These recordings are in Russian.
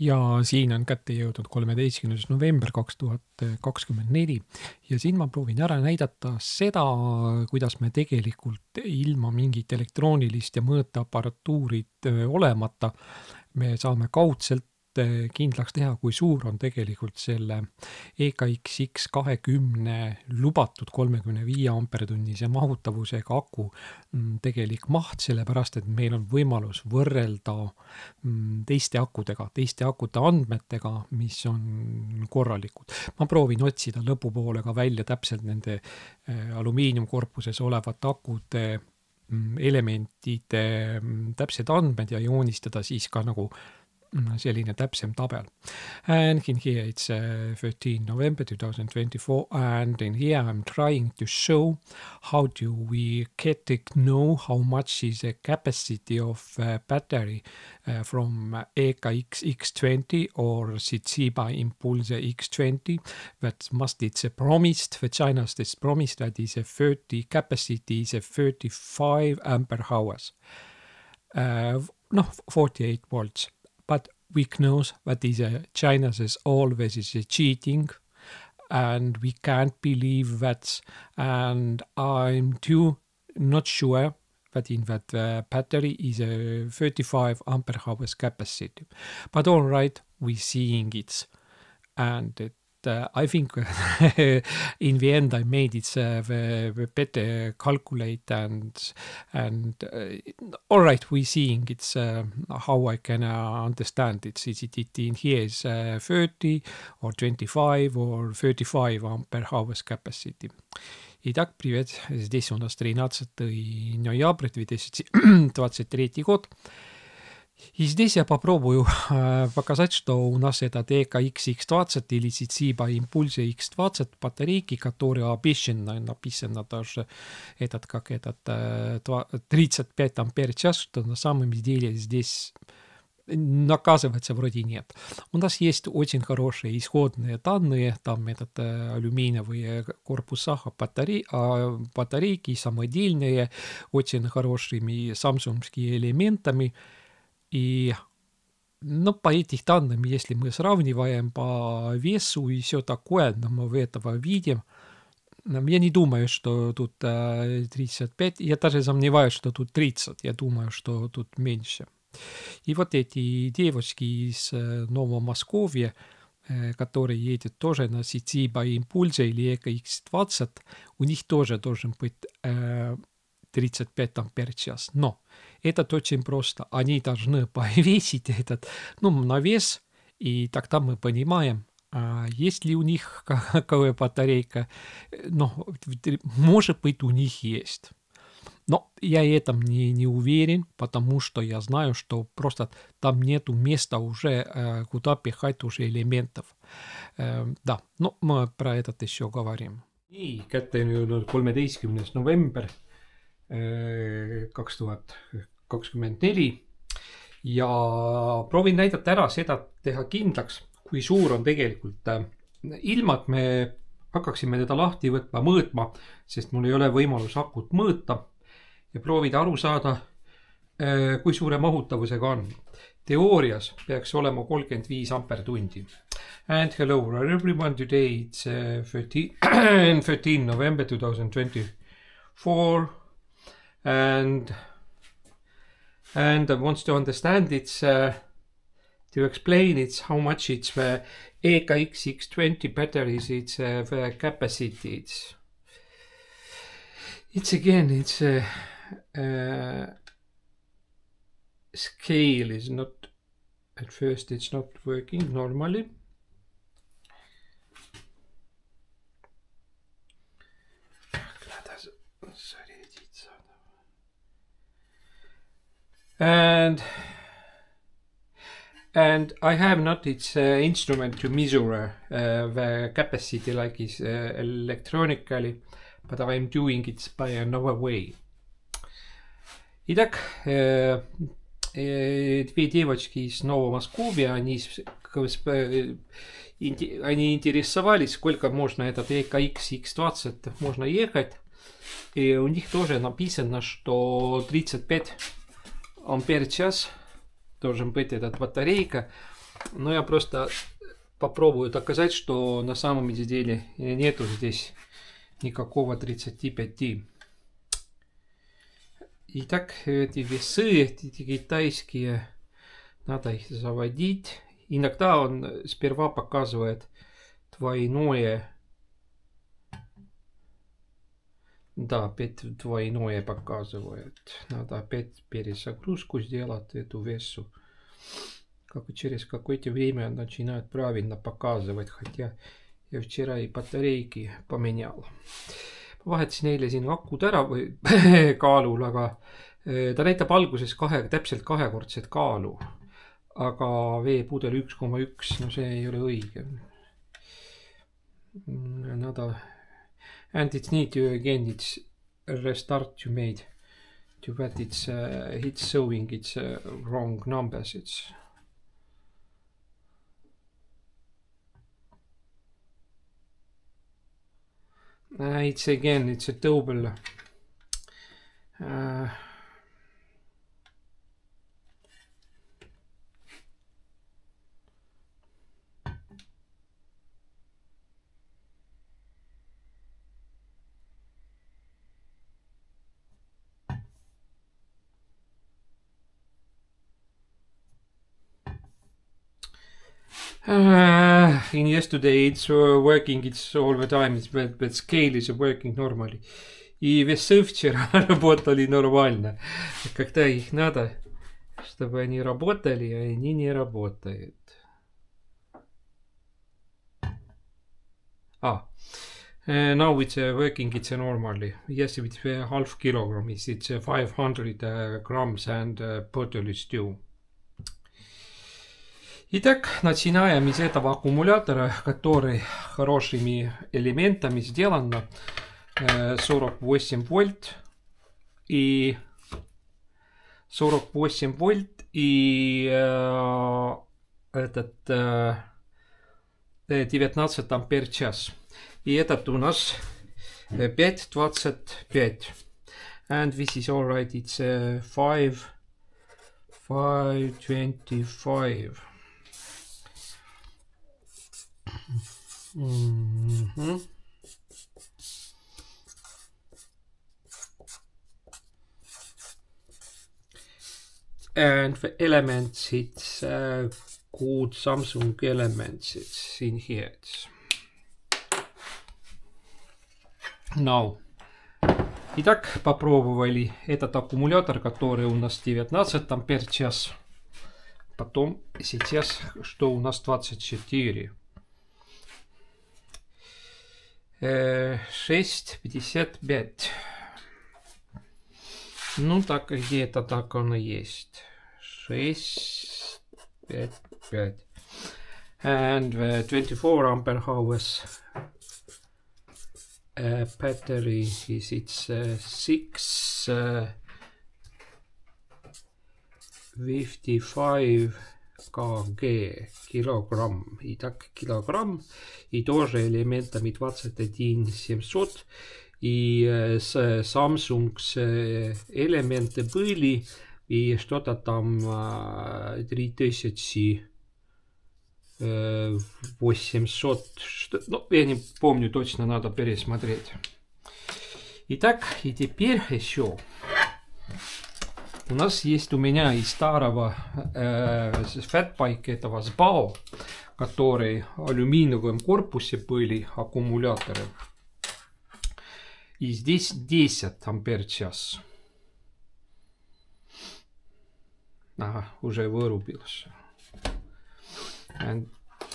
ja siin on kätte jõudnud kolmeteistkümnes november kaks tuhat kakskümmend neli ja siin ma proovin ära näidata seda, kuidas me tegelikult ilma mingit elektroonilist ja mõõteaparatuurid olemata, me saame kaudselt Eh, kindlaks teha, kui suur on tegelikult selle EKXX kahekümne lubatud kolmekümne viie ampertunnise mahutavusega aku mm, tegelik maht, sellepärast et meil on võimalus võrrelda mm, teiste akudega, teiste akute andmetega, mis on korralikud. ma proovin otsida lõpupoole ka välja täpselt nende eh, alumiiniumkorpuses olevate akude mm, elementide täpsed andmed ja joonistada siis ka nagu Mm, selline täpsem tabel. And in here it's uh, 13 November 2024 and in here I'm trying to show how do we get to know how much is the capacity of uh, battery uh, from EKX X20 or Shichiba Impulse X20 that must it's promised, for China's this promised that is a 30 capacity is a 35 ampere hours. Uh, no, 48 volts but we know that is uh, China is always is uh, cheating, and we can't believe that. And I'm too not sure that in that uh, battery is a 35 ampere hours capacity. But all right, we seeing it, and uh, I think in the end I made it uh, the, the better calculate and and uh, all right, we're seeing it's uh, how I can uh, understand it. Is it, it in here is uh, 30 or 25 or 35 ampere hours capacity. И так, привет, здесь у нас 13 ноября 2023 год. И здесь я попробую э, показать, что у нас это TKX X20 или Zitsiba Impulse X20 батарейки, которые обещаны, написано даже этот, как этот, 35 э, ампер час, что на самом деле здесь наказывается вроде нет. У нас есть очень хорошие исходные данные, там этот э, алюминиевые корпуса а батарей, а батарейки самодельные, очень хорошими самсунгскими элементами, и ну, по этим данным, если мы сравниваем по весу и все такое, но мы этого видим, я не думаю, что тут 35, э, я даже сомневаюсь, что тут 30, я думаю, что тут меньше. И вот эти девочки из э, Новомосковья, э, которые едет тоже на сети Ситиба импульсе или EKX20, у них тоже должен быть 35 ампер час. Но это очень просто. Они должны повесить этот ну, навес, и тогда мы понимаем, а есть ли у них какая батарейка. Но может быть, у них есть. Но я этом не, не уверен, потому что я знаю, что просто там нету места уже, э, куда пихать уже элементов. Э, да, но мы про это еще говорим. nii, kätte on jõudnud kolmeteistkümnes november kaks э, tuhat kakskümmend neli. ja proovin näidata ära seda, teha kindlaks, kui suur on tegelikult, äh, ilma et me hakkaksime teda lahti võtma, mõõtma, sest mul ei ole võimalus akut mõõta ja proovida aru saada, äh, kui suure mahutavusega on. teoorias peaks olema kolmkümmend viis ampertundi. And hello everyone, today it's äh, thirteen, thirteen November two thousand twenty four and and wants to understand it's uh, to explain it's how much it's uh, EKX 620 batteries it's uh, capacity it's it's again it's uh, uh, scale is not at first it's not working normally and and I have not its uh, instrument to measure uh, the capacity like is uh, electronically, but I am doing it by another way. Итак, э, э, две девочки из Нового Москвы, они, они интересовались, сколько можно этот EKX X20 можно ехать. И у них тоже написано, что 35 ампер час должен быть этот батарейка. Но я просто попробую доказать, что на самом деле нету здесь никакого 35. Итак, эти весы, эти китайские, надо их заводить. Иногда он сперва показывает двойное Да, опять двойное показывает. Надо опять перезагрузку сделать, эту весу. Как через какое-то время начинает правильно показывать, хотя ja včera ei patareigi pomenjal. ma vahetasin eile siin akud ära või kaalul, aga э, ta näitab alguses kahe, täpselt kahekordset kaalu. aga veepudel üks koma üks, no see ei ole õige. Mm, nad and it need to again it's restart to made to that it's uh, it's showing its uh, wrong numbers it's uh, it's again it's a double uh, Uh, in yesterday it's uh, working, it's all the time, it's, but, but scale is working normally. И весы вчера работали нормально. Когда их надо, чтобы они работали, а они не работают. Ah, uh, now it's uh, working, it's uh, normally. Yes, it's uh, half kilogram, it's, it's uh, 500 uh, grams and uh, bottle is due. Итак, начинаем из этого аккумулятора, который хорошими элементами сделан. 48 э, вольт и 48 вольт и э, этот э, 19 э, ампер час. И этот у нас 5.25. Э, And this is alright, it's uh, 5.25 and the elements it's uh, called Samsung elements it's in here it's now Итак, попробовали этот аккумулятор, который у нас 19 ампер час. Потом сейчас, что у нас 24. 6.55. Э, ну, так где-то так оно есть. 6, 5, 5. And э, uh, 24 ampere hours uh, э, battery is it's uh, 6 55 kg килограмм. Итак, килограмм. И тоже элементами 21700. И э, с Samsung э, элементы были. И что-то там 3000 а, 800, э, что, ну, я не помню точно, надо пересмотреть. Итак, и теперь еще У нас есть у меня из старого э, фэтбайка этого СБАО, который в алюминиевом корпусе были аккумуляторы. И здесь 10 ампер час. Ага, уже вырубился. And,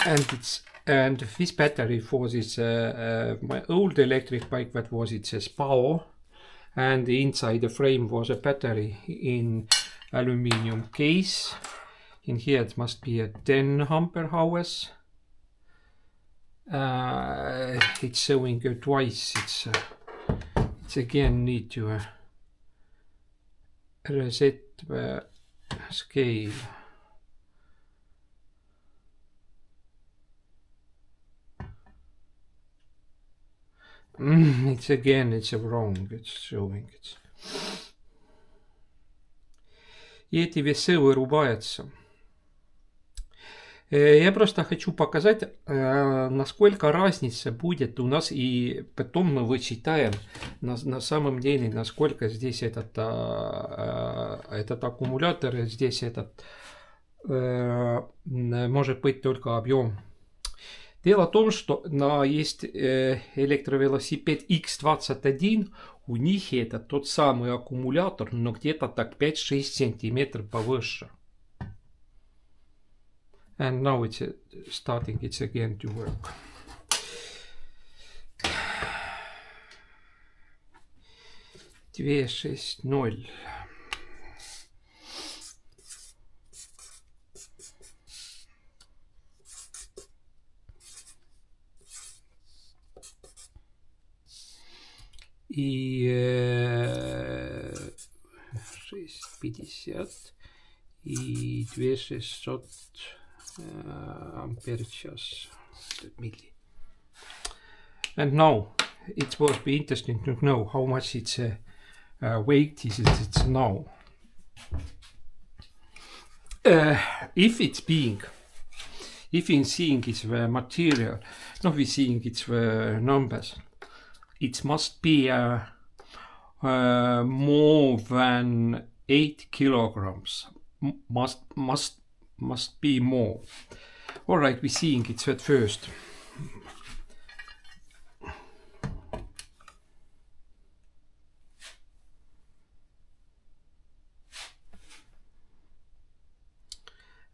and it's and this battery for this uh, uh, my old electric bike that was its uh, SPAO and inside the frame was a battery in aluminum case in here it must be a 10 ampere hours uh, it's showing uh, twice it's uh, it's again need to uh, reset the uh, scale Mm, it's again, it's wrong, it's showing. It's... И эти весы вырубаются. Э, я просто хочу показать, э, насколько разница будет у нас, и потом мы вычитаем на, на самом деле, насколько здесь этот, э, этот аккумулятор, здесь этот, может быть только объем Дело в том, что на, есть э, электровелосипед X21, у них это тот самый аккумулятор, но где-то так 5-6 сантиметров повыше. And now it's э, starting it's again to work. Две шесть ноль. и 2600 час And now it would be interesting to know how much its uh, uh, weight is it it's now. Uh, if it's being, if in seeing its uh, material, not we seeing its uh, numbers, it must be uh, uh, more than eight kilograms. M must must must be more. All right, we're seeing it at first.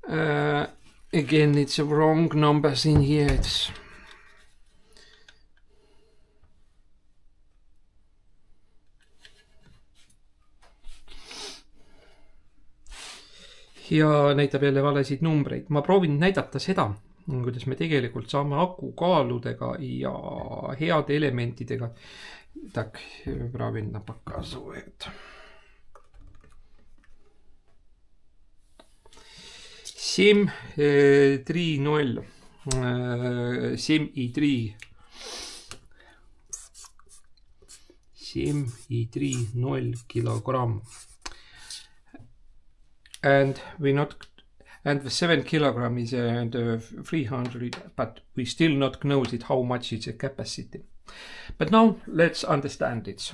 Uh, again, it's wrong numbers in here. It's ja näitab jälle valesid numbreid. ma proovin näidata seda, kuidas me tegelikult saame akukaaludega ja heade elementidega. Так, правильно показывает. Семь, три, ноль. Семь и три. Семь и три, ноль килограмм. and we not and the seven kilogram is around uh, 300 but we still not know it how much is the capacity but now let's understand it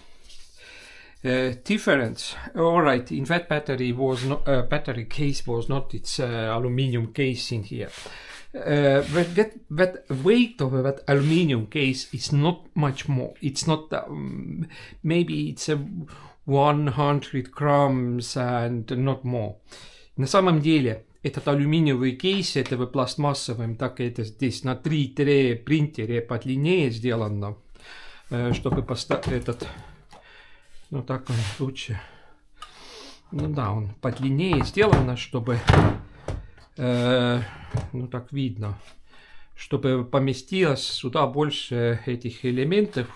uh, difference all right in that battery was not uh, battery case was not its uh, aluminum case in here uh, but that, that weight of that aluminum case is not much more. It's not um, maybe it's a 100 grams and not more. На самом деле, этот алюминиевый кейс, это вы пластмассовым, так это здесь на 3D принтере подлиннее сделано, э, чтобы поставить этот, ну так он лучше, ну да, он подлиннее сделано, чтобы, э, ну так видно, чтобы поместилось сюда больше этих элементов,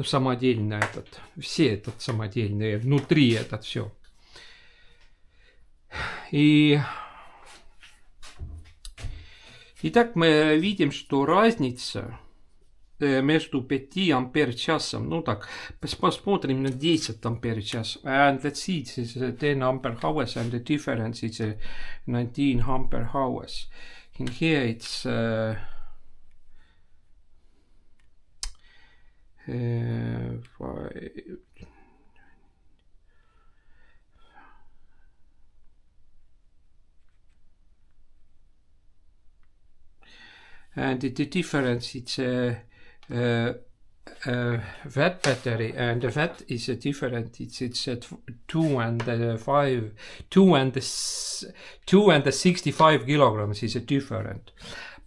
ну, самодельно этот, все этот самодельные, внутри этот все. И Итак, мы видим, что разница э, между 5 ампер часом, ну так, посмотрим на 10 ампер час. And let's see, it is 10 amper hours and the difference is 19 э, amper hours. In here it's uh, five. Eh, eh, and the difference it's a, a, a battery, and the fat is a different. It's it's a two and a five, two and the, two and the sixty-five kilograms is a different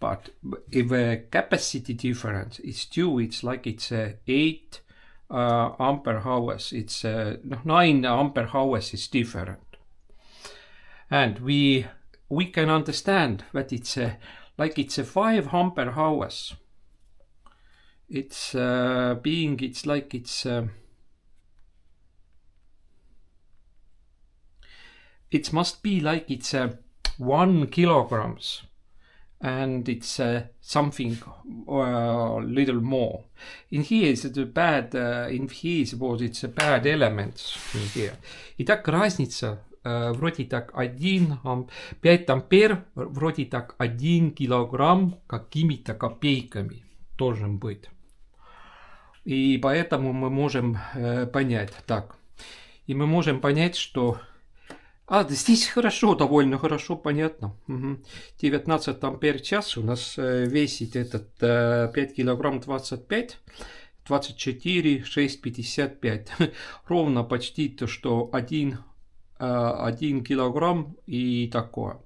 but if a capacity difference is two, it's like it's a eight uh, ampere hours, it's a uh, nine ampere hours is different. And we we can understand that it's a like it's a five ampere hours. It's uh, being it's like it's. Uh, it must be like it's a uh, one kilograms and it's uh, something uh, a uh, little more. In here is the bad, uh, in here suppose it's a bad element in here. И так разница э, вроде так один, 5 ампер, вроде так один килограмм какими-то копейками должен быть. И поэтому мы можем э, понять так. И мы можем понять, что а, здесь хорошо, довольно хорошо, понятно. 19 ампер час у нас э, весит этот э, 5 килограмм 25, 24, 6, 55. Ровно почти то, что 1, э, 1 килограмм и такое.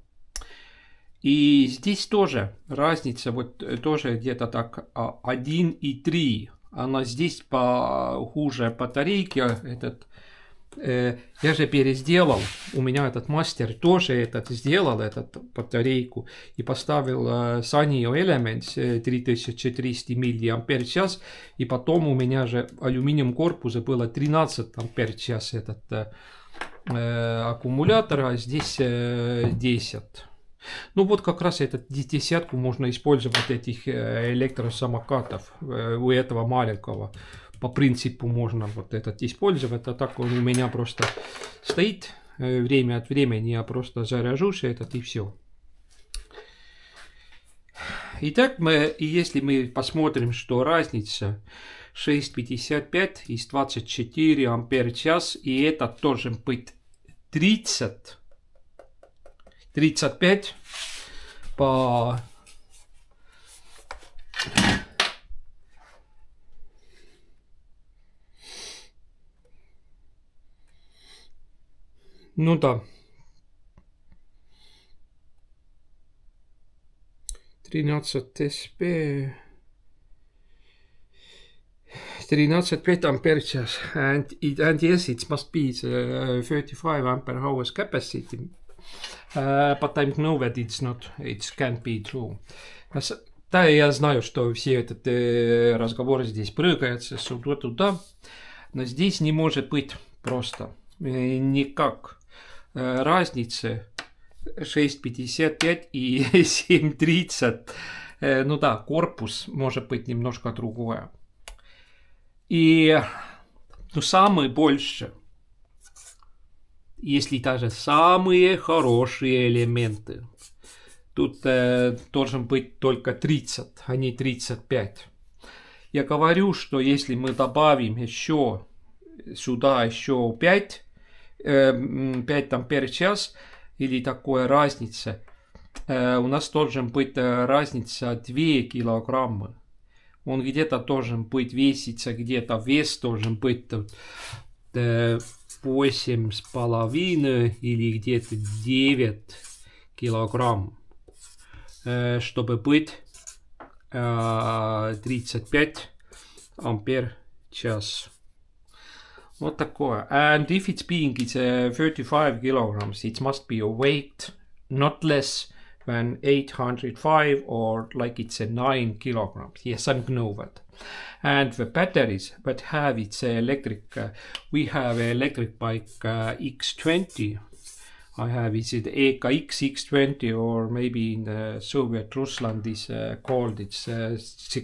И здесь тоже разница, вот э, тоже где-то так 1 а, и 3. Она здесь похуже батарейки, этот Э, я же пересделал, у меня этот мастер тоже этот сделал, этот батарейку, и поставил э, Sanyo Elements 3300 э, час и потом у меня же алюминием корпуса было 13 ампер-час этот э, аккумулятор, а здесь э, 10. Ну вот как раз этот десятку можно использовать этих электросамокатов э, у этого маленького по принципу можно вот этот использовать, а так он у меня просто стоит э, время от времени, я просто заряжусь этот и все. Итак, мы, если мы посмотрим, что разница 6,55 из 24 ампер час, и это должен быть 30, 35 по Ну да. Тринадцать СП. Trinadsat Petam Persias and it, and yes it must be the uh, 35 ampere hours capacity uh, but I know that it's not it can't be true да я знаю что все этот э, разговор здесь прыгается сюда туда но здесь не может быть просто никак Э, разницы 6,55 и 7,30. Э, ну да, корпус может быть немножко другое. И ну, самые больше, если даже самые хорошие элементы, тут э, должен быть только 30, а не 35. Я говорю, что если мы добавим еще сюда еще 5, 5 эм, ампер час или такое разница, э, у нас должен быть э, разница 2 килограмма. Он где-то должен быть веситься, где-то вес должен быть э, восемь с половиной или где-то 9 килограмм, чтобы быть 35 ампер час. What такое? And if it's being it's uh, 35 kilograms, it must be a weight not less than 805 or like it's a 9 kilograms. Yes, I know that. And the batteries that have its electric, uh, we have electric bike uh, X20. I have is it EKX X20 or maybe in the Soviet Rusland is uh, called it's uh,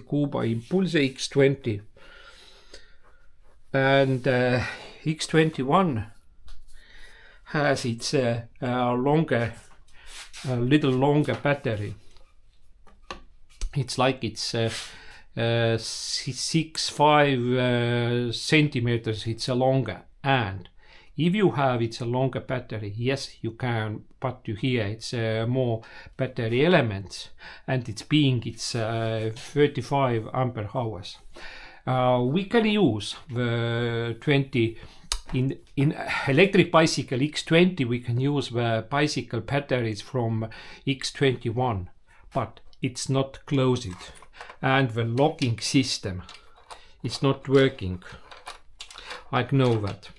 Kuba Impulse X20 and uh, X21 has its uh, uh, longer, a little longer battery. It's like it's uh, uh six five uh, centimeters. It's a longer, and if you have it's a longer battery, yes, you can. But you hear it's uh, more battery elements, and it's being it's 35 ampere hours. Uh, we can use the 20 in in electric bicycle X20 we can use the bicycle batteries from X21 but it's not closed and the locking system is not working. I know that.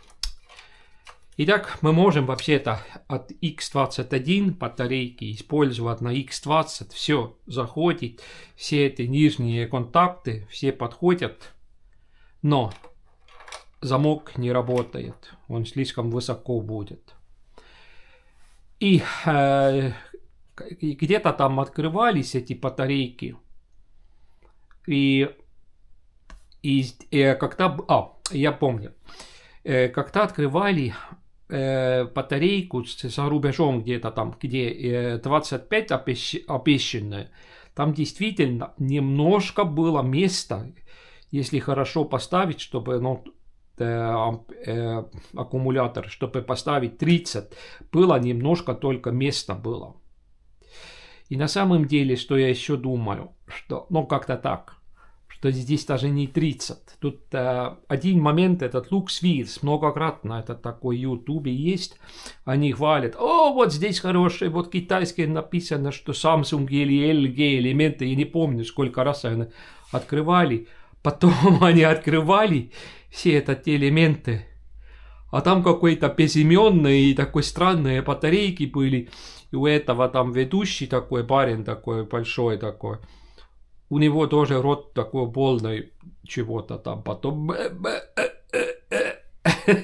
Итак, мы можем вообще-то от X21 батарейки использовать на X20. Все заходит, все эти нижние контакты, все подходят. Но замок не работает, он слишком высоко будет. И э, где-то там открывались эти батарейки. И, и э, когда... А, я помню. Э, когда открывали э, батарейку за рубежом где-то там, где э, 25 обещ, обещанное, там действительно немножко было места если хорошо поставить, чтобы ну, э, э, аккумулятор, чтобы поставить 30, было немножко только места было. И на самом деле, что я еще думаю, что, ну как-то так, что здесь даже не 30. Тут э, один момент, этот LuxWheels, многократно это такой ютубе есть, они хвалят, о, вот здесь хороший, вот китайский написано, что Samsung или LG элементы, я не помню, сколько раз они открывали, Потом они открывали все этот элементы. А там какой-то безименные и такой странные батарейки были. И у этого там ведущий такой парень такой большой такой. У него тоже рот такой полный чего-то там. Потом э, э, э,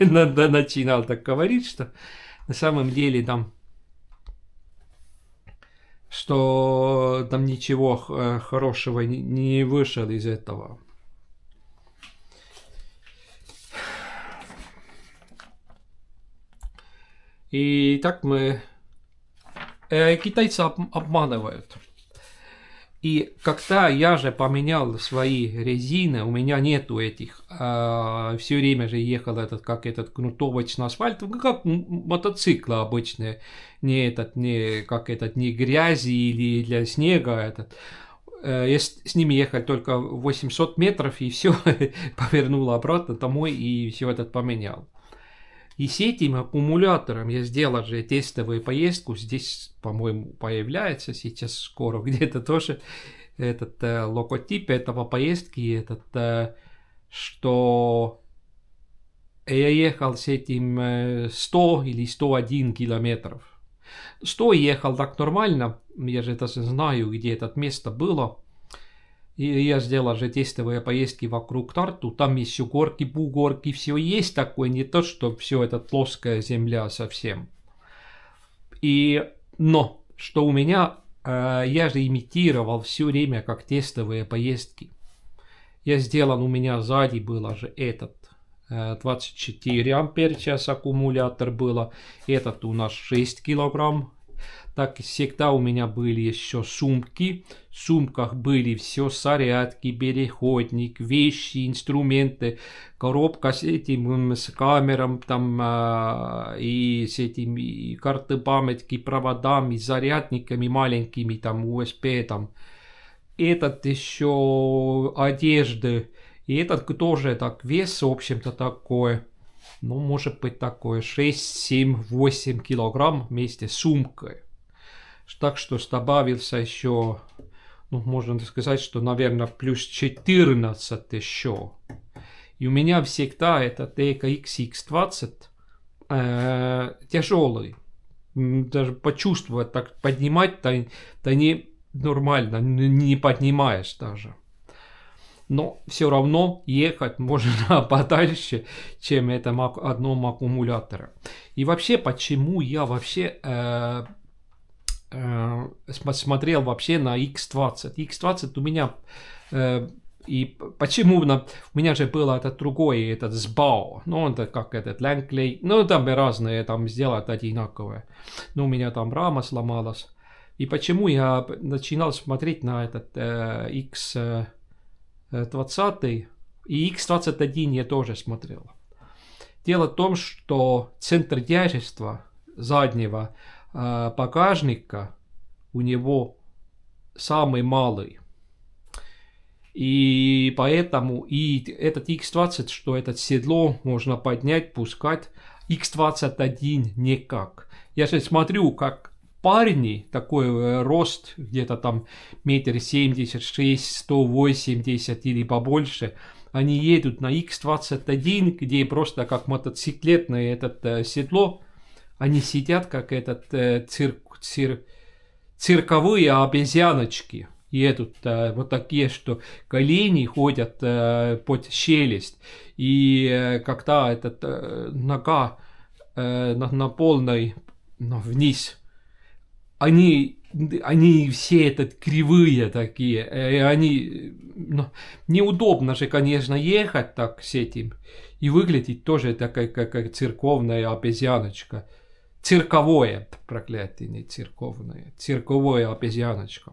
начинал так говорить, что на самом деле там что там ничего хорошего не вышел из этого. И так мы... Э, китайцы обманывают. И когда я же поменял свои резины, у меня нету этих, э, а, все время же ехал этот, как этот грунтовочный асфальт, ну, как мотоциклы обычные, не этот, не как этот, не грязи или для снега этот. Э, я с, с ними ехал только 800 метров и все, повернул обратно домой и все этот поменял. И с этим аккумулятором я сделал же тестовую поездку. Здесь, по-моему, появляется сейчас скоро где-то тоже этот э, логотип этого поездки, этот, э, что я ехал с этим 100 э, или 101 километров. 100 ехал так нормально, я же это знаю, где это место было. И я сделал же тестовые поездки вокруг Тарту, там еще горки, бугорки, все есть такое, не то, что все это плоская земля совсем. И, но, что у меня, э, я же имитировал все время как тестовые поездки. Я сделал, у меня сзади было же этот 24 ампер час аккумулятор было. Этот у нас 6 килограмм так всегда у меня были еще сумки. В сумках были все зарядки, переходник, вещи, инструменты, коробка с этим, с камером там а, и с этими карты памятки, проводами, зарядниками маленькими, там USB там. Этот еще одежды. И этот тоже так вес, в общем-то, такой ну, может быть, такое 6, 7, 8 килограмм вместе с сумкой. Так что добавился еще, ну, можно сказать, что, наверное, плюс 14 еще. И у меня всегда это TKX-X20 э, тяжелый. Даже почувствовать, так поднимать, да, да не нормально, не поднимаешь даже но все равно ехать можно подальше, чем это одном аккумуляторе. И вообще, почему я вообще э, э, смотрел вообще на X20? X20 у меня э, и почему на, у меня же было этот другой, этот сбао, ну он как этот лянклей, ну там разные, там сделать одинаковые. Но ну, у меня там рама сломалась. И почему я начинал смотреть на этот э, X 20 и X21 я тоже смотрел. Дело в том, что центр тяжества заднего э, багажника у него самый малый. И поэтому и этот X20, что это седло можно поднять, пускать, X21 никак. Я сейчас смотрю, как парни, такой э, рост где-то там метр семьдесят шесть, сто восемьдесят или побольше, они едут на X21, где просто как мотоциклетное этот э, седло, они сидят как этот э, цирк, цир цирковые обезьяночки едут э, вот такие, что колени ходят э, под челюсть, и э, когда этот э, нога э, на, на полной ну, вниз они они все это кривые такие, э, и они... Ну, неудобно же, конечно, ехать так с этим. И выглядеть тоже такая, как, как церковная обезьяночка. Цирковое, проклятие, не церковное. Цирковое обезьяночка.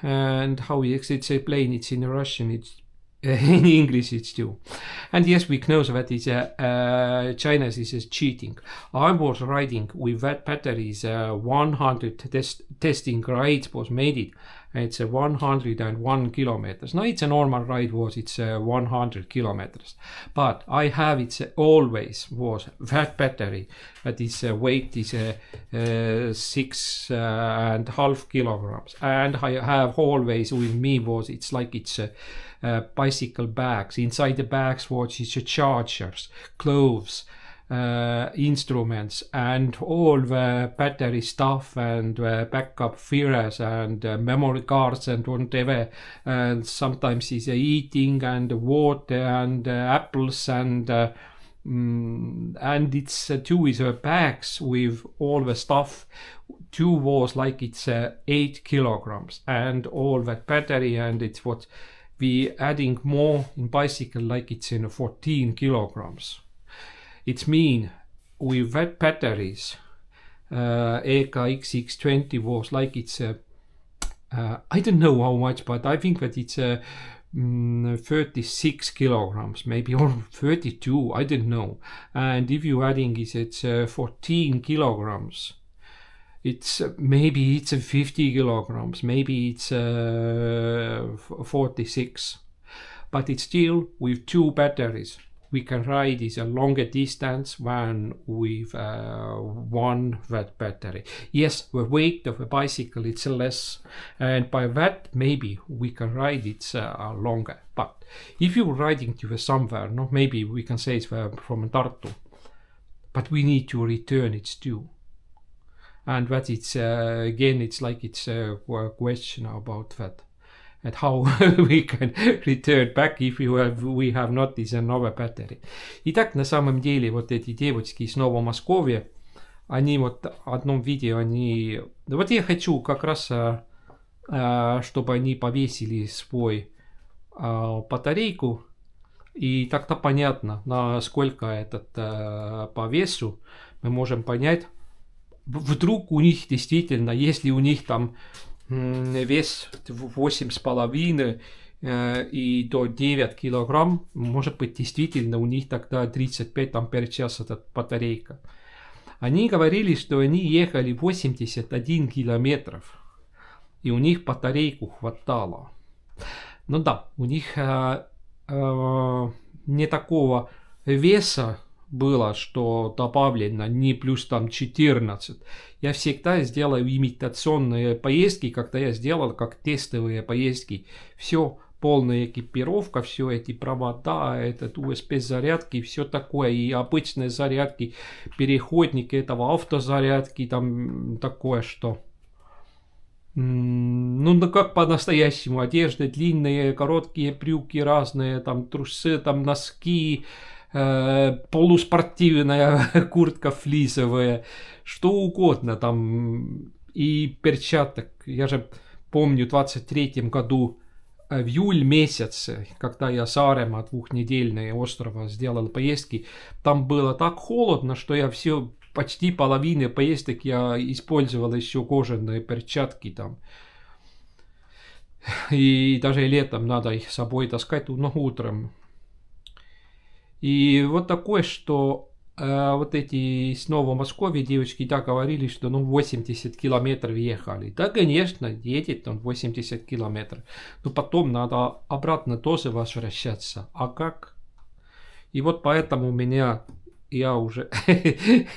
And how we exit plane, it's in Russian, it's in English it's too. And yes, we know that is uh, uh, China this is cheating. I was riding with that battery. uh, 100 test, testing ride was made it it's a 101 kilometers now it's a normal ride was it's a uh, 100 kilometers but i have it uh, always was that battery that is uh, weight is a, six and half kilograms and i have always with me was it's like it's a, a bicycle bags inside the bags was it's a chargers clothes uh, instruments and all the battery stuff and uh, backup fears and uh, memory cards and whatever and sometimes is uh, eating and water and uh, apples and uh, Mm, and it's uh, two is her bags with all the stuff two was like it's uh, eight kilograms and all that battery and it's what we adding more in bicycle like it's in 14 kilograms it means with that batteries, uh, x 20 was like it's a, uh, I don't know how much, but I think that it's a mm, 36 kilograms, maybe or 32, I don't know. And if you adding is it's uh, 14 kilograms. It's uh, maybe it's a 50 kilograms, maybe it's uh, 46, but it's still with two batteries we can ride is a longer distance when with uh, one watt battery. Yes, the weight of a bicycle it's less, and by that maybe we can ride it uh, longer. But if you're riding to somewhere, no, maybe we can say it's uh, from Tartu, but we need to return it too and that it's uh, again it's like it's a question about that at how we can return back if you have, we have not this another battery. И так на самом деле вот эти девочки из Новомосковья, они вот в одном видео, они... Вот я хочу как раз, а, а, чтобы они повесили свой а, батарейку, и так-то понятно, насколько этот по весу мы можем понять, вдруг у них действительно, если у них там вес 8,5 э, и до 9 килограмм, может быть, действительно у них тогда 35 ампер час эта батарейка. Они говорили, что они ехали 81 километров, и у них батарейку хватало. Ну да, у них э, э, не такого веса, было, что добавлено не плюс там 14. Я всегда сделаю имитационные поездки, когда я сделал как тестовые поездки. Все, полная экипировка, все эти провода, этот USB зарядки, все такое, и обычные зарядки, переходники этого автозарядки, там такое, что... Ну, ну как по-настоящему, одежды длинные, короткие брюки разные, там трусы, там носки, Э, полуспортивная куртка флисовая, что угодно там, и перчаток. Я же помню, в 23 году э, в июль месяце, когда я с Сарема двухнедельные острова сделал поездки, там было так холодно, что я все почти половины поездок я использовал еще кожаные перчатки там. И даже летом надо их с собой таскать, но ну, утром и вот такой, что э, вот эти снова в Москве девочки так говорили, что ну 80 километров ехали. Да, конечно, едет там 80 километров. Но потом надо обратно тоже возвращаться. А как? И вот поэтому у меня я уже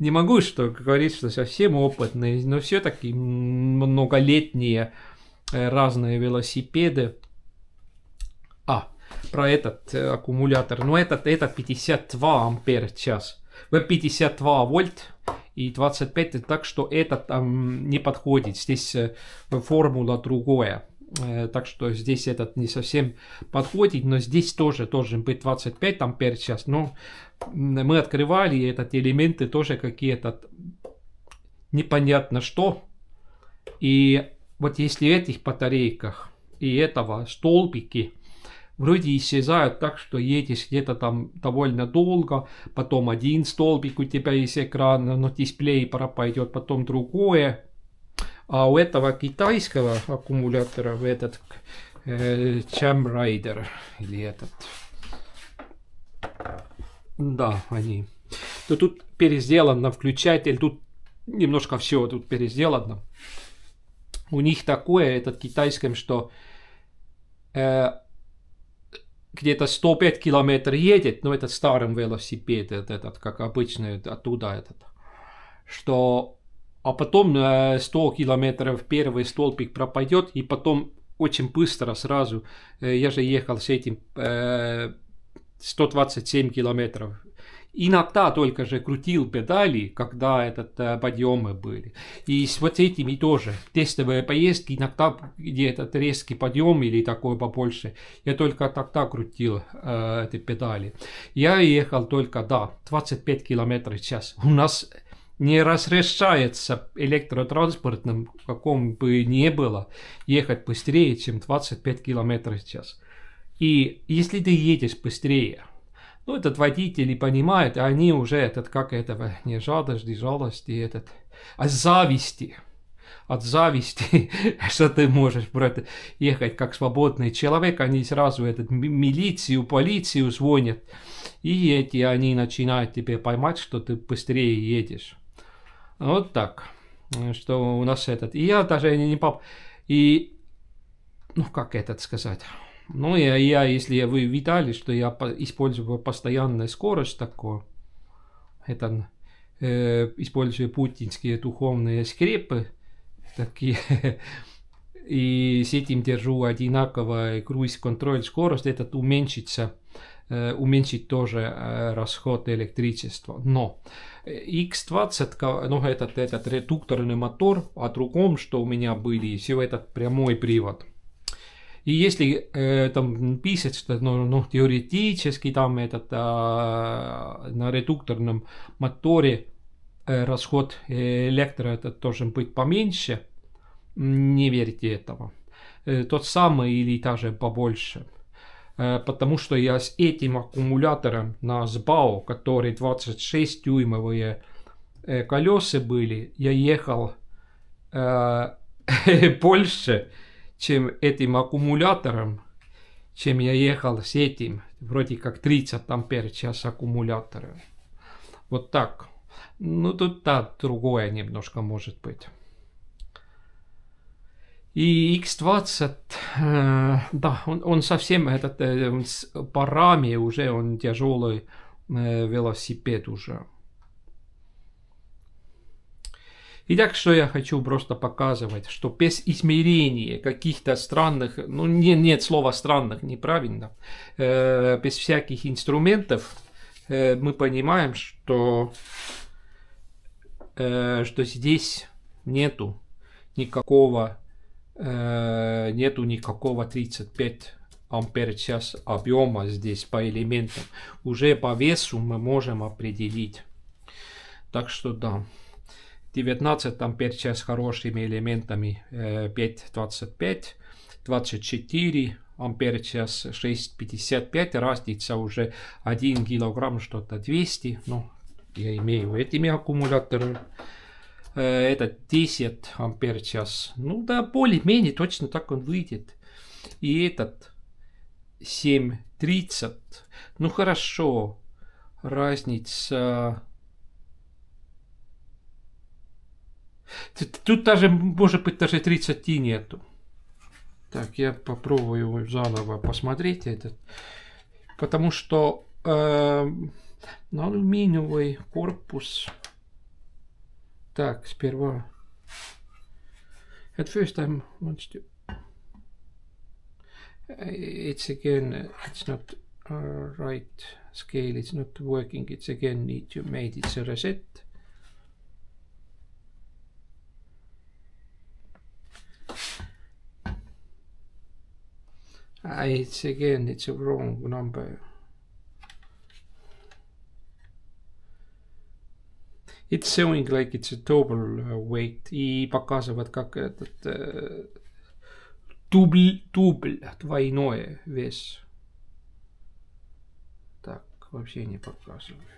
не могу что говорить, что совсем опытный, но все-таки многолетние э, разные велосипеды про этот э, аккумулятор. Но ну, этот, этот 52 ампер час. 52 вольт и 25, так что этот там не подходит. Здесь э, формула другая. Э, так что здесь этот не совсем подходит, но здесь тоже должен быть 25 ампер час. Но мы открывали этот элементы тоже какие-то непонятно что. И вот если в этих батарейках и этого столбики Вроде врудисезают так, что едешь где-то там довольно долго, потом один столбик у тебя из экрана, но дисплей пора пойдет, потом другое. А у этого китайского аккумулятора, в этот э, Cham или этот, да, они, то тут пересделано включатель, тут немножко все тут пересделано. У них такое, этот китайским, что э, где-то 105 километров едет, но ну, это старым велосипед, этот, этот как обычный оттуда этот, что а потом 100 э, километров первый столбик пропадет, и потом очень быстро сразу, э, я же ехал с этим 127 э, километров иногда только же крутил педали, когда этот э, подъемы были. И с вот этими тоже. Тестовые поездки иногда, где этот резкий подъем или такой побольше, я только тогда крутил э, эти педали. Я ехал только, да, 25 километров в час. У нас не разрешается электротранспортным, каком бы ни было, ехать быстрее, чем 25 километров в час. И если ты едешь быстрее, ну, этот водитель и понимает, а они уже этот, как этого, не жадожди, жалости, этот, а зависти. От зависти, что ты можешь брат, ехать как свободный человек, они сразу этот милицию, полицию звонят. И эти, они начинают тебе поймать, что ты быстрее едешь. Вот так. Что у нас этот. И я даже не, не пап. И, ну как этот сказать ну, я, я, если вы видали, что я использую постоянную скорость такую, это э, использую путинские духовные скрепы, такие, и с этим держу одинаково круиз-контроль скорость, этот уменьшится э, уменьшить тоже э, расход электричества. Но X20, э, ну этот, этот редукторный мотор, о другом, что у меня были, все этот прямой привод – и если э, там пишет что ну, ну, теоретически там этот э, на редукторном моторе э, расход электро этот должен быть поменьше, не верьте этого. Э, тот самый или даже побольше. Э, потому что я с этим аккумулятором на СБАО, который 26 дюймовые э, колеса были, я ехал э, больше. Э, чем этим аккумулятором, чем я ехал с этим. Вроде как 30 ампер час аккумулятора. Вот так. Ну тут да, другое немножко может быть. И X20, э, да, он, он совсем этот, э, он с парами уже, он тяжелый э, велосипед уже. И так что я хочу просто показывать, что без измерения каких-то странных, ну не, нет слова странных, неправильно, э, без всяких инструментов э, мы понимаем, что, э, что здесь нету никакого, э, нету никакого 35 ампер час объема здесь по элементам. Уже по весу мы можем определить. Так что да. 19 там 5 с хорошими элементами 5,25, э, 24 ампер час 6,55, разница уже 1 килограмм что-то 200, ну я имею этими аккумуляторами. Э, Это 10 ампер час. Ну да, более-менее точно так он выйдет. И этот 7.30. Ну хорошо, разница Тут даже, может быть, даже 30 нету. Так, я попробую заново посмотреть этот. Потому что э, на алюминиевый корпус. Так, сперва. At first time wants to... Э, it's again, it's not uh, right scale, it's not working, it's again need to make it a reset. it's again it's a wrong number it's showing like it's a double uh, weight и показывает как этот uh, дубль дубль двойное вес так вообще не показывает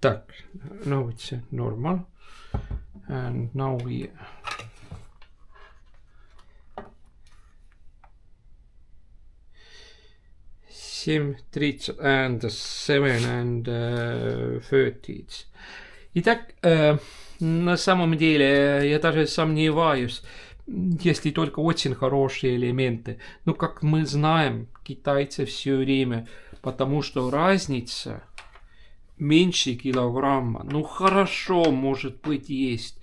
Так, now it's normal. And now we Sim and seven and uh, 30. Итак, э, на самом деле я даже сомневаюсь, если только очень хорошие элементы. Но ну, как мы знаем, китайцы все время, потому что разница – меньше килограмма. Ну хорошо, может быть, есть.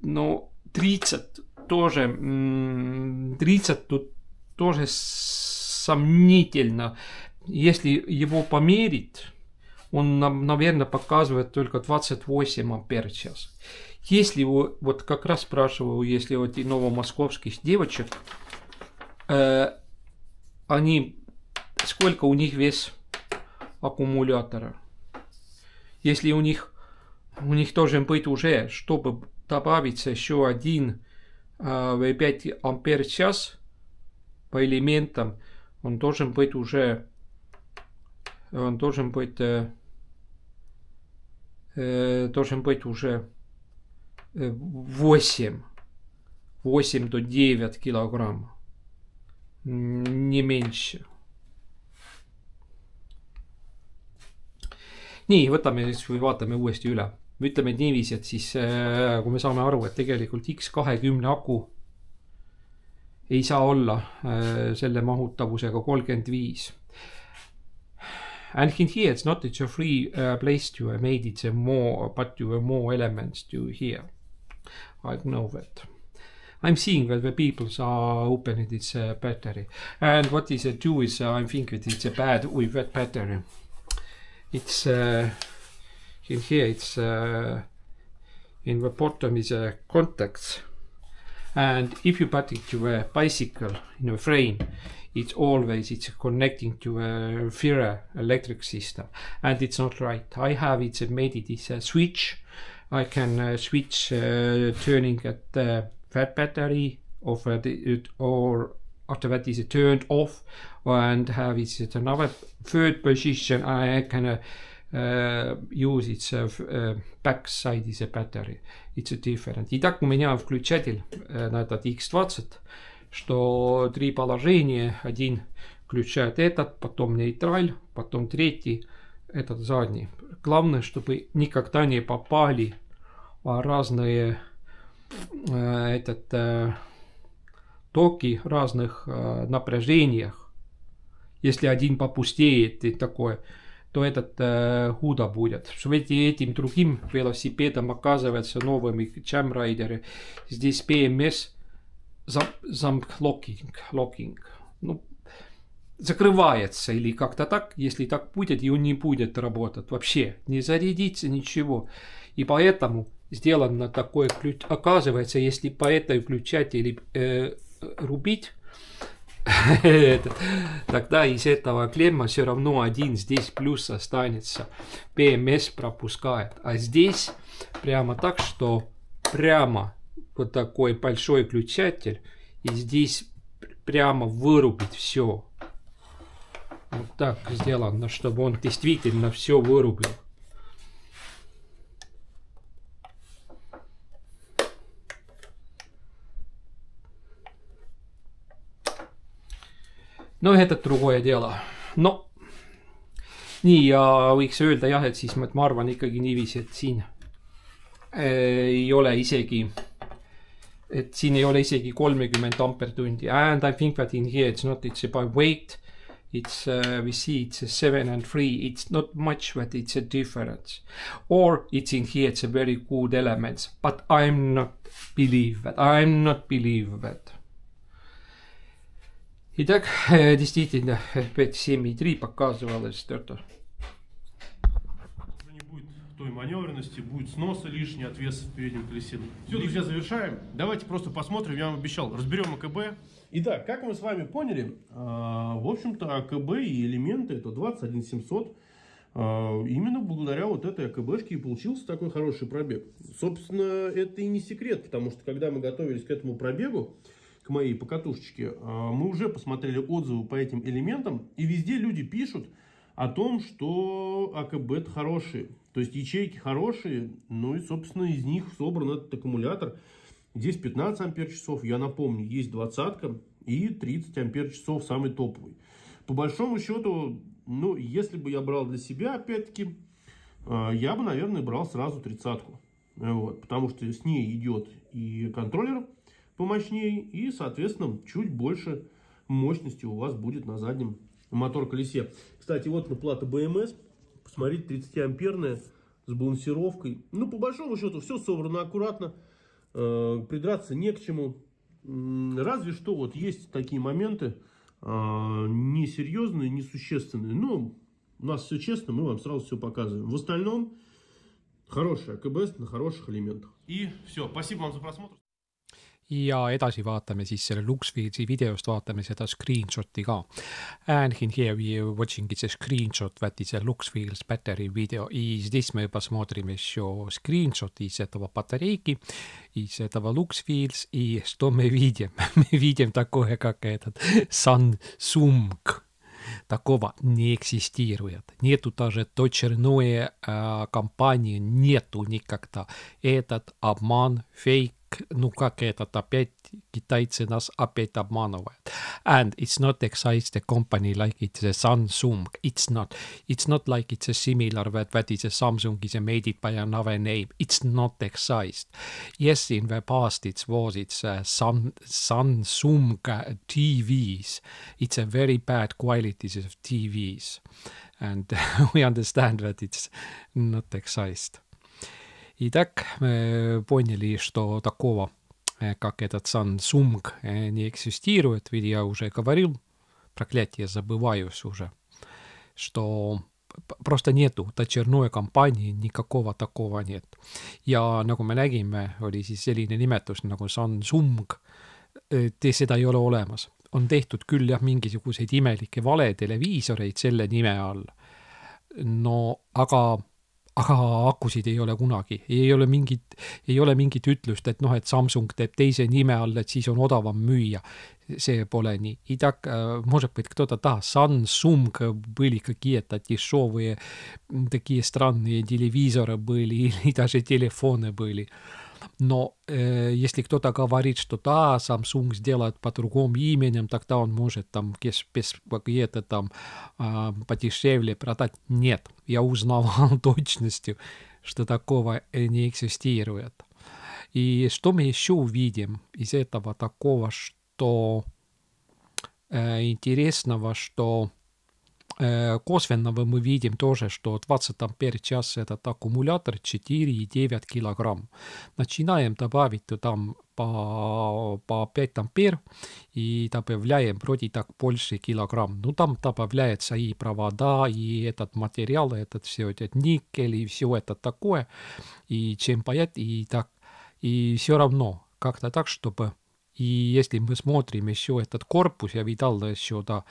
Но 30 тоже, 30 тут тоже сомнительно. Если его померить, он наверное, показывает только 28 ампер сейчас. Если его, вот как раз спрашиваю, если вот и новомосковских девочек, э, они, сколько у них вес аккумулятора? Если у них, у них должен быть уже, чтобы добавиться еще один а, V5 ампер час по элементам, он должен быть уже он должен быть э, должен быть уже 8 8 до 9 килограмм не меньше nii, võtame siis või vaatame uuesti üle. me ütleme niiviisi, et siis äh, kui me saame aru, et tegelikult X kahekümne aku ei saa olla äh, selle mahutavusega kolmkümmend viis. And in here it's not, it's a free uh, place to uh, made it a more, but you have more elements to here. I know that. I'm seeing that the people are opening this uh, battery and what is it do is I think it is a bad with that battery. it's uh, in here it's uh, in the bottom is a contacts and if you put it to a bicycle in a frame it's always it's connecting to a Fira electric system and it's not right I have it's made it is a switch I can uh, switch uh, turning at the fat battery or, the, or after that is turned off and have it at another third position I can uh, uh, use its uh, uh, backside is a battery. It's a different. И так у меня включатель э, на этот X20, что три положения. Один включает этот, потом нейтраль, потом третий, этот задний. Главное, чтобы никогда не попали а, разные э, этот э, токи разных напряжениях если один попустеет и такое, то этот э, худо будет. Смотрите этим другим велосипедом оказывается новыми чем райдеры. Здесь PMS замклокинг, locking Ну, закрывается или как-то так, если так будет, и он не будет работать вообще, не зарядится ничего. И поэтому сделано такое ключ. Оказывается, если по этой включать или э, рубить, тогда из этого клемма все равно один здесь плюс останется. PMS эм пропускает. А здесь прямо так, что прямо вот такой большой включатель. И здесь прямо вырубить все. Вот так сделано, чтобы он действительно все вырубил. Но это другое дело. no nii ja võiks öelda jah, et siis ma, ma arvan ikkagi niiviisi, et siin eh, ei ole isegi, et siin ei ole isegi kolmekümmend ampertundi and I think that in here it's not, it's about weight. It's uh, we see it's a seven and three. It's not much, but it's a difference. Or it's in here. It's a very good elements, but I'm not believe that. I'm not believe that. Итак, э, действительно, опять 7,3 показывалось это. Не будет той маневренности, будет сноса лишний отвес в переднем колесе. Все, друзья, завершаем. Давайте просто посмотрим, я вам обещал, разберем АКБ. Итак, как мы с вами поняли, э, в общем-то АКБ и элементы это 21700. Э, именно благодаря вот этой АКБшке и получился такой хороший пробег. Собственно, это и не секрет, потому что когда мы готовились к этому пробегу, к моей покатушечке, э, мы уже посмотрели отзывы по этим элементам, и везде люди пишут о том, что АКБ хорошие. То есть ячейки хорошие, ну и, собственно, из них собран этот аккумулятор. Здесь 15 ампер часов, я напомню, есть двадцатка и 30 ампер часов самый топовый. По большому счету, ну, если бы я брал для себя, опять-таки, э, я бы, наверное, брал сразу тридцатку. Вот, потому что с ней идет и контроллер, помощнее и, соответственно, чуть больше мощности у вас будет на заднем мотор-колесе. Кстати, вот на плата BMS, посмотрите, 30-амперная, с балансировкой. Ну, по большому счету, все собрано аккуратно, э, придраться не к чему. Разве что вот есть такие моменты э, несерьезные, несущественные. Но ну, у нас все честно, мы вам сразу все показываем. В остальном, хорошая КБС на хороших элементах. И все, спасибо вам за просмотр. ja edasi vaatame siis selle Luxfieldsi videost, vaatame seda screenshot'i ka. And in here we are watching it's a screenshot that is a Luxfields battery video. И здесь мы посмотрим еще screenshot из этого батарейки, из этого Luxfields. И что мы видим? мы видим такое, как этот Samsung. Такого не эксистирует. Нету даже той черной э, компании, нету никогда. Этот обман, фейк, ну как этот опять китайцы нас опять обманывают. And it's not a size the company like it's a Samsung. It's not. It's not like it's a similar that, that is a Samsung is a made it by another name. It's not a size. Yes, in the past it was it's a uh, Sam, Samsung TVs. It's a very bad qualities of TVs. And we understand that it's not a size. Итак, э, поняли, что такого, э, как этот сан сумг э, не эксистирует, ведь я уже говорил, проклятие, забываюсь уже, что просто нету Tachernova kampaanii никакого такого нет. ja nagu me nägime, oli siis selline nimetus nagu Sansung, seda ei ole olemas. on tehtud küll jah, mingisuguseid imelikke valeteleviisoreid selle nime all. no aga aga akusid ei ole kunagi, ei ole mingit, ei ole mingit ütlust, et noh, et Samsung teeb teise nime all, et siis on odavam мüüa. See поле не. И так, может быть, кто-то, да, Samsung были какие-то дешевые, такие странные телевизоры были, или даже телефоны были. но э, если кто-то говорит, что да, Samsung сделает по другому именем, тогда он может там какие то там э, подешевле продать. Нет, я узнавал точностью, что такого не эксистирует. И что мы еще увидим из этого такого, что э, интересного, что Э, косвенно мы видим тоже, что 20 ампер час этот аккумулятор 4,9 килограмм. Начинаем добавить там по, по 5 ампер и добавляем вроде так больше килограмм. Ну там добавляется и провода, и этот материал, этот все, этот никель и все это такое. И чем поет, и так. И все равно как-то так, чтобы... И если мы смотрим еще этот корпус, я видал еще, да,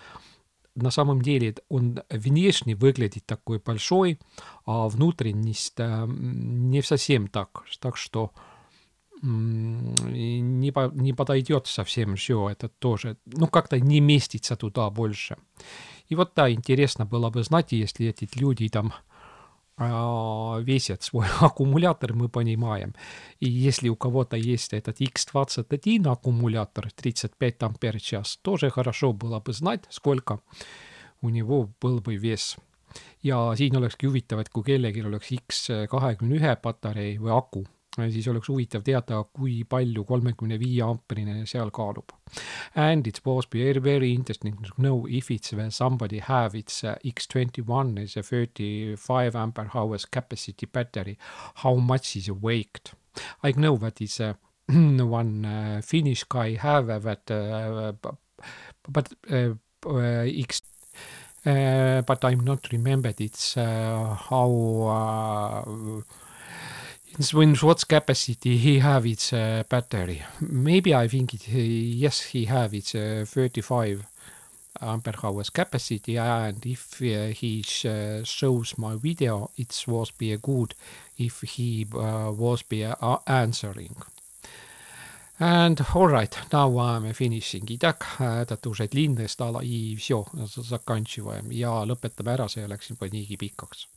на самом деле он внешне выглядит такой большой, а внутренность э, не совсем так. Так что не, по, не подойдет совсем все это тоже. Ну, как-то не местится туда больше. И вот, да, интересно было бы знать, если эти люди там весят свой аккумулятор, мы понимаем. И если у кого-то есть этот X21 аккумулятор, 35 ампер час, тоже хорошо было бы знать, сколько у него был бы вес. ja siin olekski huvitav, et kui kellelgi oleks X kahekümne ühe patarei või aku siis oleks huvitav teada, kui palju kolmekümne viie amperine seal kaalub. And it's was very, very interesting to know if it's when somebody have its uh, X21 is a thirty five amper hours capacity battery, how much is waked. I know that is uh, a one uh, Finnish guy have uh, that uh, but uh, X but I'm not remembered it's how When what's capacity he have its uh, battery? Maybe I think it, yes, he have its uh, 35 ampere hours capacity and if uh, he uh, shows my video it was be good if he uh, was be uh, answering and all right now I'm finishing it up that äh, tõused lindest ala i все заканчиваем ja lõpetame ära see läks juba niigi pikaks